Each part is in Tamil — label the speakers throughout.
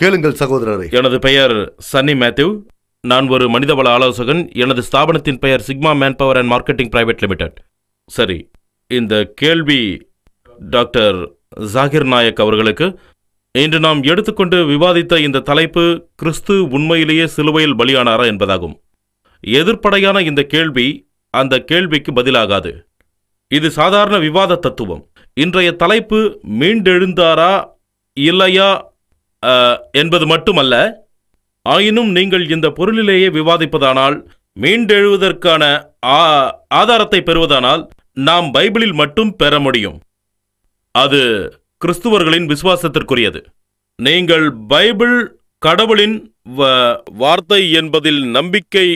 Speaker 1: கேளுங்கள் சகோதரரை எனது பெயர் சன்னி மேத்யூ நான் ஒரு மனிதவள ஆலோசகன் எனது ஸ்தாபனத்தின் பெயர் Sigma man power and marketing private limited சரி இந்த கேள்வி டாக்டர் ஜாகிர் நாயக் அவர்களுக்கு இன்று நாம் எடுத்துக்கொண்டு விவாதித்த இந்த தலைப்பு கிறிஸ்து உண்மையிலேயே சிலுவையில் பலியானாரா என்பதாகும் எதிர்ப்படையான இந்த கேள்வி அந்த கேள்விக்கு பதிலாகாது இது சாதாரண விவாத தத்துவம் இன்றைய தலைப்பு மீண்டெழுந்தாரா இல்லையா என்பது மட்டுமல்ல ஆயினும் நீங்கள் இந்த பொருளிலேயே விவாதிப்பதானால் மீண்டெழுவதற்கான ஆதாரத்தை பெறுவதானால் நாம் பைபிளில் மட்டும் பெற முடியும் அது கிறிஸ்துவர்களின் விசுவாசத்திற்குரியது நீங்கள் பைபிள் கடவுளின் வார்த்தை என்பதில் நம்பிக்கை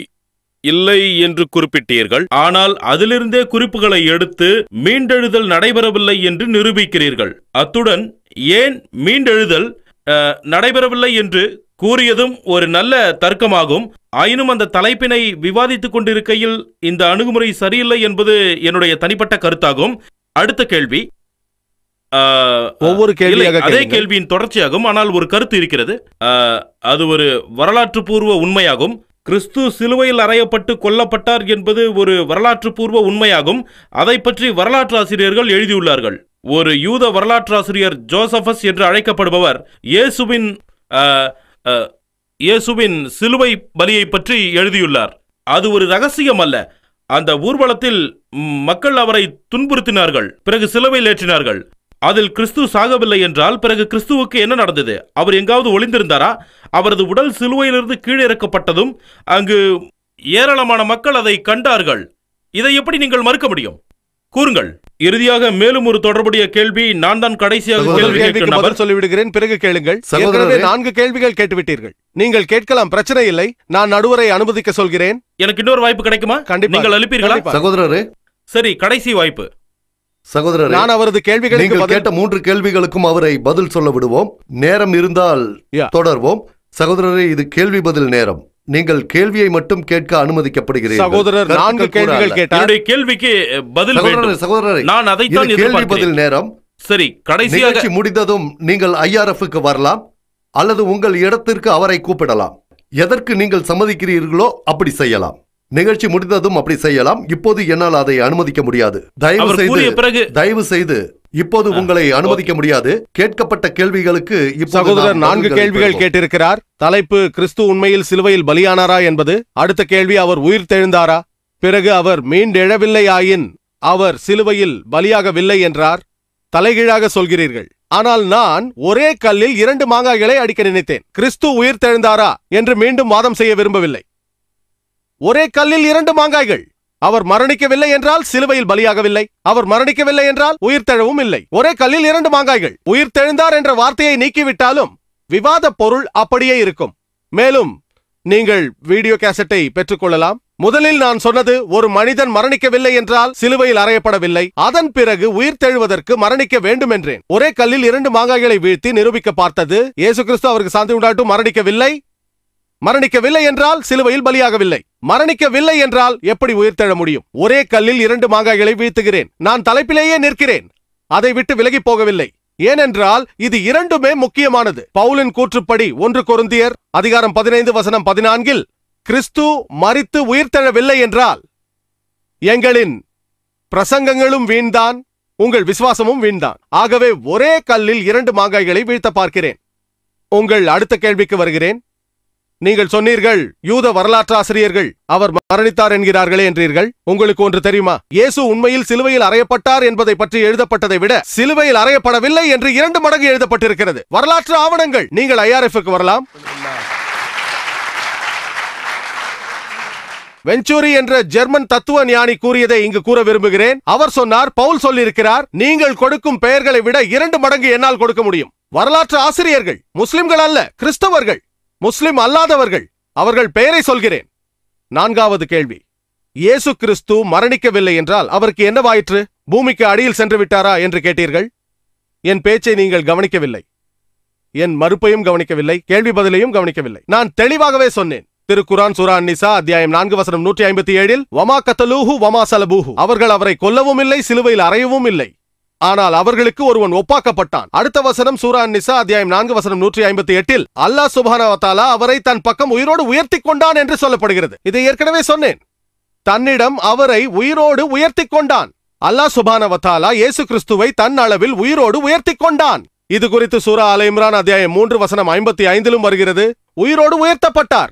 Speaker 1: இல்லை என்று குறிப்பிட்டீர்கள் ஆனால் அதிலிருந்தே குறிப்புகளை எடுத்து மீண்டெழுதல் நடைபெறவில்லை என்று நிரூபிக்கிறீர்கள் அத்துடன் ஏன் மீண்டெழுதல் நடைபெறவில்லை என்று கூறியதும் ஒரு நல்ல தர்க்கமாகும் ஆயினும் அந்த தலைப்பினை விவாதித்துக் கொண்டிருக்கையில் இந்த அணுகுமுறை சரியில்லை என்பது என்னுடைய தனிப்பட்ட கருத்தாகும் அடுத்த கேள்வி ஒவ்வொரு அதே கேள்வியின் தொடர்ச்சியாகும் ஆனால் ஒரு கருத்து இருக்கிறது அது ஒரு வரலாற்று பூர்வ உண்மையாகும் கிறிஸ்து சிலுவையில் அறையப்பட்டு கொல்லப்பட்டார் என்பது ஒரு வரலாற்று பூர்வ உண்மையாகும் அதை பற்றி வரலாற்று ஆசிரியர்கள் எழுதியுள்ளார்கள் ஒரு யூத வரலாற்றாசிரியர் ஜோசபஸ் என்று அழைக்கப்படுபவர் இயேசுவின் இயேசுவின் சிலுவை பலியை பற்றி எழுதியுள்ளார் அது ஒரு ரகசியம் அல்ல அந்த ஊர்வலத்தில் மக்கள் அவரை துன்புறுத்தினார்கள் பிறகு சிலுவையில் ஏற்றினார்கள் அதில் கிறிஸ்து சாகவில்லை என்றால் பிறகு கிறிஸ்துவுக்கு என்ன நடந்தது அவர் எங்காவது ஒளிந்திருந்தாரா அவரது உடல் சிலுவையிலிருந்து கீழே இறக்கப்பட்டதும் அங்கு ஏராளமான மக்கள் அதை கண்டார்கள் இதை எப்படி நீங்கள் மறுக்க முடியும் கூறுங்கள் இறுதியாக மேலும் ஒரு தொடர்புடைய கேள்வி நான் தான் கடைசியாக கேள்வி சொல்லிவிடுகிறேன் பிறகு கேளுங்கள்
Speaker 2: நான்கு கேள்விகள் கேட்டுவிட்டீர்கள் நீங்கள் கேட்கலாம் பிரச்சனை இல்லை நான் நடுவரை அனுமதிக்க சொல்கிறேன்
Speaker 1: எனக்கு இன்னொரு வாய்ப்பு கிடைக்குமா கண்டிப்பா நீங்கள் அனுப்பீர்களா சகோதரரே சரி கடைசி வாய்ப்பு
Speaker 3: சகோதரர் நான் அவரது கேள்விகளுக்கு கேட்ட மூன்று கேள்விகளுக்கும் அவரை பதில் சொல்ல விடுவோம் நேரம் இருந்தால் தொடர்வோம் சகோதரரே இது கேள்வி பதில் நேரம் நீங்கள் கேள்வியை மட்டும் கேட்க அனுமதிக்கப்படுகிறீர்கள் முடிந்ததும் நீங்கள் வரலாம் அல்லது உங்கள் இடத்திற்கு அவரை கூப்பிடலாம் எதற்கு நீங்கள் சம்மதிக்கிறீர்களோ அப்படி செய்யலாம் நிகழ்ச்சி முடிந்ததும் அப்படி செய்யலாம் இப்போது என்னால் அதை அனுமதிக்க முடியாது தயவு செய்து தயவு செய்து இப்போது உங்களை அனுமதிக்க முடியாது கேட்கப்பட்ட கேள்விகளுக்கு சகோதரர் நான்கு கேள்விகள்
Speaker 2: கேட்டிருக்கிறார் தலைப்பு கிறிஸ்து உண்மையில் சிலுவையில் பலியானாரா என்பது அடுத்த கேள்வி அவர் உயிர் தெழுந்தாரா பிறகு அவர் மீண்டெழவில்லை ஆயின் அவர் சிலுவையில் பலியாகவில்லை என்றார் தலைகீழாக சொல்கிறீர்கள் ஆனால் நான் ஒரே கல்லில் இரண்டு மாங்காய்களை அடிக்க நினைத்தேன் கிறிஸ்து உயிர் தெழுந்தாரா என்று மீண்டும் வாதம் செய்ய விரும்பவில்லை ஒரே கல்லில் இரண்டு மாங்காய்கள் அவர் மரணிக்கவில்லை என்றால் சிலுவையில் பலியாகவில்லை அவர் மரணிக்கவில்லை என்றால் உயிர்த்தெழவும் இல்லை ஒரே கல்லில் இரண்டு மாங்காய்கள் உயிர் தெழுந்தார் என்ற வார்த்தையை நீக்கிவிட்டாலும் விவாத பொருள் அப்படியே இருக்கும் மேலும் நீங்கள் வீடியோ கேசட்டை பெற்றுக்கொள்ளலாம் முதலில் நான் சொன்னது ஒரு மனிதன் மரணிக்கவில்லை என்றால் சிலுவையில் அறையப்படவில்லை அதன் பிறகு உயிர் தெழுவதற்கு மரணிக்க வேண்டும் என்றேன் ஒரே கல்லில் இரண்டு மாங்காய்களை வீழ்த்தி நிரூபிக்க பார்த்தது இயேசு கிறிஸ்து அவருக்கு சாந்தி உண்டாட்டும் மரணிக்கவில்லை மரணிக்கவில்லை என்றால் சிலுவையில் பலியாகவில்லை மரணிக்கவில்லை என்றால் எப்படி உயிர்த்தெழ முடியும் ஒரே கல்லில் இரண்டு மாங்காய்களை வீழ்த்துகிறேன் நான் தலைப்பிலேயே நிற்கிறேன் அதை விட்டு விலகி போகவில்லை ஏனென்றால் இது இரண்டுமே முக்கியமானது பவுலின் கூற்றுப்படி ஒன்று கொருந்தியர் அதிகாரம் பதினைந்து வசனம் பதினான்கில் கிறிஸ்து மறித்து உயிர்த்தெழவில்லை என்றால் எங்களின் பிரசங்கங்களும் வீண்தான் உங்கள் விசுவாசமும் வீண்தான் ஆகவே ஒரே கல்லில் இரண்டு மாங்காய்களை வீழ்த்த பார்க்கிறேன் உங்கள் அடுத்த கேள்விக்கு வருகிறேன் நீங்கள் சொன்னீர்கள் யூத வரலாற்று ஆசிரியர்கள் அவர் மரணித்தார் என்கிறார்களே என்றீர்கள் உங்களுக்கு ஒன்று தெரியுமா இயேசு உண்மையில் சிலுவையில் அறையப்பட்டார் என்பதை பற்றி எழுதப்பட்டதை விட சிலுவையில் அறையப்படவில்லை என்று இரண்டு மடங்கு எழுதப்பட்டிருக்கிறது வரலாற்று ஆவணங்கள் நீங்கள் ஐஆர்எஃப்க்கு வரலாம் வெஞ்சூரி என்ற ஜெர்மன் தத்துவ ஞானி கூறியதை இங்கு கூற விரும்புகிறேன் அவர் சொன்னார் பவுல் சொல்லியிருக்கிறார் நீங்கள் கொடுக்கும் பெயர்களை விட இரண்டு மடங்கு என்னால் கொடுக்க முடியும் வரலாற்று ஆசிரியர்கள் முஸ்லிம்கள் அல்ல கிறிஸ்தவர்கள் முஸ்லிம் அல்லாதவர்கள் அவர்கள் பெயரை சொல்கிறேன் நான்காவது கேள்வி இயேசு கிறிஸ்து மரணிக்கவில்லை என்றால் அவருக்கு என்னவாயிற்று பூமிக்கு அடியில் சென்று விட்டாரா என்று கேட்டீர்கள் என் பேச்சை நீங்கள் கவனிக்கவில்லை என் மறுப்பையும் கவனிக்கவில்லை கேள்வி பதிலையும் கவனிக்கவில்லை நான் தெளிவாகவே சொன்னேன் திருக்குரான் சூரா அன்னிசா அத்தியாயம் நான்கு வசனம் நூற்றி ஐம்பத்தி ஏழில் வமா கத்தலூஹு வமா சலபூஹு அவர்கள் அவரை கொல்லவும் இல்லை சிலுவையில் அறையவும் இல்லை ஆனால் அவர்களுக்கு ஒருவன் ஒப்பாக்கப்பட்டான் அடுத்த வசனம் சூரான் நிசா அத்தியாயம் நான்கு வசனம் நூற்றி ஐம்பத்தி எட்டில் அல்லாஹ் சுபானவத்தாலா அவரை தன் பக்கம் உயிரோடு உயர்த்தி கொண்டான் என்று சொல்லப்படுகிறது இதை ஏற்கனவே சொன்னேன் தன்னிடம் அவரை உயிரோடு உயர்த்தி கொண்டான் அல்லாஹ் சுபானவத்தாலா இயேசு கிறிஸ்துவை தன் அளவில் உயிரோடு உயர்த்தி கொண்டான் இது குறித்து சூரா அலை இம்ரான் அத்தியாயம் மூன்று வசனம் ஐம்பத்தி ஐந்திலும் வருகிறது உயிரோடு உயர்த்தப்பட்டார்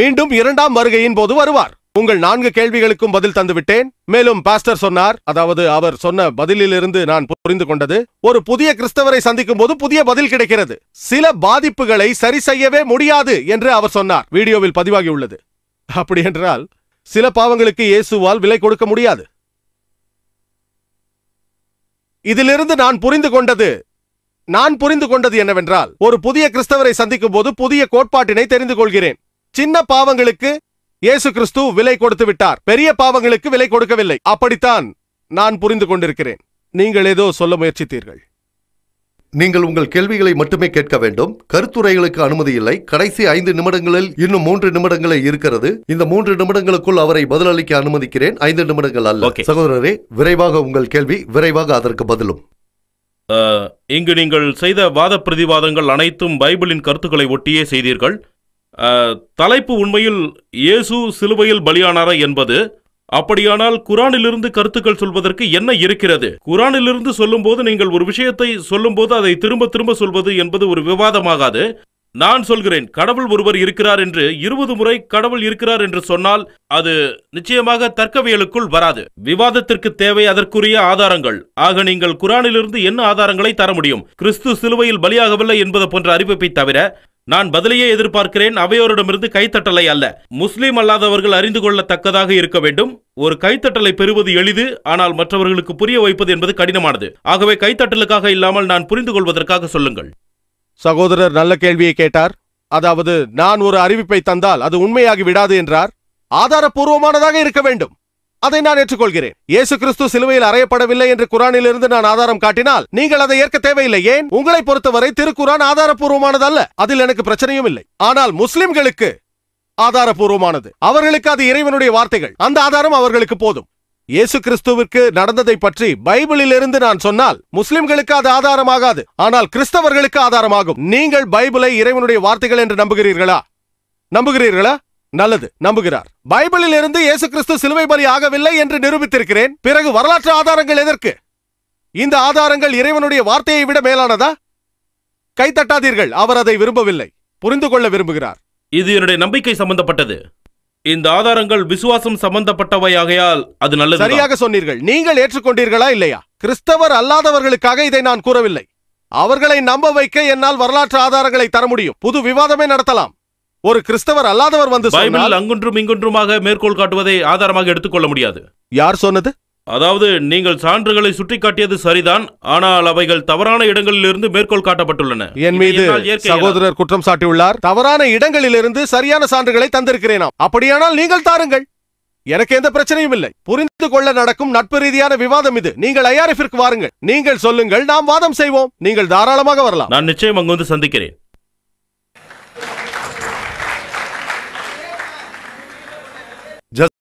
Speaker 2: மீண்டும் இரண்டாம் வருகையின் போது வருவார் உங்கள் நான்கு கேள்விகளுக்கும் பதில் தந்துவிட்டேன் மேலும் பாஸ்டர் சொன்னார் அதாவது அவர் சொன்ன பதிலிலிருந்து நான் புரிந்து கொண்டது ஒரு புதிய கிறிஸ்தவரை சந்திக்கும் போது புதிய பதில் கிடைக்கிறது சில பாதிப்புகளை சரி செய்யவே முடியாது என்று அவர் சொன்னார் வீடியோவில் பதிவாகி உள்ளது அப்படி என்றால் சில பாவங்களுக்கு இயேசுவால் விலை கொடுக்க முடியாது இதிலிருந்து நான் புரிந்து கொண்டது நான் புரிந்து கொண்டது என்னவென்றால் ஒரு புதிய கிறிஸ்தவரை சந்திக்கும் போது புதிய கோட்பாட்டினை தெரிந்து கொள்கிறேன் சின்ன பாவங்களுக்கு இயேசு கிறிஸ்து விலை கொடுத்து விட்டார் பெரிய பாவங்களுக்கு விலை கொடுக்கவில்லை அப்படித்தான் நான் புரிந்து கொண்டிருக்கிறேன் நீங்கள் ஏதோ
Speaker 3: சொல்ல முயற்சித்தீர்கள் நீங்கள் உங்கள் கேள்விகளை மட்டுமே கேட்க வேண்டும் கருத்துரைகளுக்கு அனுமதி இல்லை கடைசி ஐந்து நிமிடங்களில் இன்னும் மூன்று நிமிடங்களே இருக்கிறது இந்த மூன்று நிமிடங்களுக்குள் அவரை பதிலளிக்க அனுமதிக்கிறேன் ஐந்து நிமிடங்கள் அல்ல சகோதரரே விரைவாக உங்கள் கேள்வி விரைவாக அதற்கு பதிலும்
Speaker 1: இங்கு நீங்கள் செய்த வாத பிரதிவாதங்கள் அனைத்தும் பைபிளின் கருத்துக்களை ஒட்டியே செய்தீர்கள் தலைப்பு உண்மையில் இயேசு சிலுவையில் பலியானாரா என்பது அப்படியானால் குரானிலிருந்து கருத்துக்கள் சொல்வதற்கு என்ன இருக்கிறது குரானிலிருந்து சொல்லும்போது நீங்கள் ஒரு விஷயத்தை சொல்லும்போது அதை திரும்ப திரும்ப சொல்வது என்பது ஒரு விவாதமாகாது நான் சொல்கிறேன் கடவுள் ஒருவர் இருக்கிறார் என்று இருபது முறை கடவுள் இருக்கிறார் என்று சொன்னால் அது நிச்சயமாக தர்க்கவியலுக்குள் வராது விவாதத்திற்கு தேவை அதற்குரிய ஆதாரங்கள் ஆக நீங்கள் குரானிலிருந்து என்ன ஆதாரங்களை தர முடியும் கிறிஸ்து சிலுவையில் பலியாகவில்லை என்பது போன்ற அறிவிப்பை தவிர நான் பதிலையே எதிர்பார்க்கிறேன் அவையோரிடமிருந்து கைத்தட்டலை அல்ல முஸ்லீம் அல்லாதவர்கள் அறிந்து கொள்ளத்தக்கதாக இருக்க வேண்டும் ஒரு கைத்தட்டலை பெறுவது எளிது ஆனால் மற்றவர்களுக்கு புரிய வைப்பது என்பது கடினமானது ஆகவே கைத்தட்டலுக்காக இல்லாமல் நான் புரிந்து கொள்வதற்காக சொல்லுங்கள்
Speaker 2: சகோதரர் நல்ல கேள்வியை கேட்டார் அதாவது நான் ஒரு அறிவிப்பை தந்தால் அது உண்மையாகி விடாது என்றார் ஆதாரபூர்வமானதாக இருக்க வேண்டும் அதை நான் ஏற்றுக்கொள்கிறேன் இயேசு கிறிஸ்து சிலுவையில் அறையப்படவில்லை என்று குரானில் இருந்து நான் ஆதாரம் காட்டினால் நீங்கள் அதை ஏற்க தேவையில்லை ஏன் உங்களை பொறுத்தவரை திருக்குரான் அல்ல அதில் எனக்கு பிரச்சனையும் இல்லை ஆனால் முஸ்லிம்களுக்கு ஆதாரப்பூர்வமானது அவர்களுக்கு அது இறைவனுடைய வார்த்தைகள் அந்த ஆதாரம் அவர்களுக்கு போதும் இயேசு கிறிஸ்துவிற்கு நடந்ததை பற்றி பைபிளில் இருந்து நான் சொன்னால் முஸ்லிம்களுக்கு அது ஆதாரமாகாது ஆனால் கிறிஸ்தவர்களுக்கு ஆதாரமாகும் நீங்கள் பைபிளை இறைவனுடைய வார்த்தைகள் என்று நம்புகிறீர்களா நம்புகிறீர்களா நல்லது நம்புகிறார் பைபிளில் இருந்து இயேசு கிறிஸ்து சிலுவை பலி ஆகவில்லை என்று நிரூபித்திருக்கிறேன் பிறகு வரலாற்று ஆதாரங்கள் எதற்கு இந்த ஆதாரங்கள் இறைவனுடைய வார்த்தையை விட மேலானதா கைத்தட்டாதீர்கள் அவர் அதை விரும்பவில்லை புரிந்து கொள்ள விரும்புகிறார்
Speaker 1: இது என்னுடைய நம்பிக்கை சம்பந்தப்பட்டது இந்த ஆதாரங்கள் விசுவாசம் சம்பந்தப்பட்டவையாகையால் அது நல்லது சரியாக
Speaker 2: சொன்னீர்கள் நீங்கள் ஏற்றுக்கொண்டீர்களா இல்லையா கிறிஸ்தவர் அல்லாதவர்களுக்காக இதை நான் கூறவில்லை அவர்களை நம்ப வைக்க என்னால் வரலாற்று ஆதாரங்களை தர முடியும் புது விவாதமே நடத்தலாம் ஒரு கிறிஸ்தவர் அல்லாதவர் வந்து பைபிள்
Speaker 1: அங்குன்றும் இங்குன்றுமாக மேற்கோள் காட்டுவதை ஆதாரமாக எடுத்துக்கொள்ள முடியாது யார் சொன்னது அதாவது நீங்கள் சான்றுகளை சுட்டி காட்டியது சரிதான் ஆனால் அவைகள் தவறான இடங்களிலிருந்து மேற்கோள் காட்டப்பட்டுள்ளன என் மீது சகோதரர்
Speaker 2: குற்றம் சாட்டியுள்ளார் தவறான இடங்களிலிருந்து சரியான சான்றுகளை தந்திருக்கிறேனாம் அப்படியானால் நீங்கள் தாருங்கள் எனக்கு எந்த பிரச்சனையும் இல்லை புரிந்து கொள்ள நடக்கும் நட்பு ரீதியான விவாதம் இது நீங்கள் ஐஆர்எஃபிற்கு வாருங்கள் நீங்கள் சொல்லுங்கள் நாம் வாதம் செய்வோம் நீங்கள் தாராளமாக வரலாம்
Speaker 1: நான் நிச்சயம் அங்கு வந்து சந்திக்கிறேன் just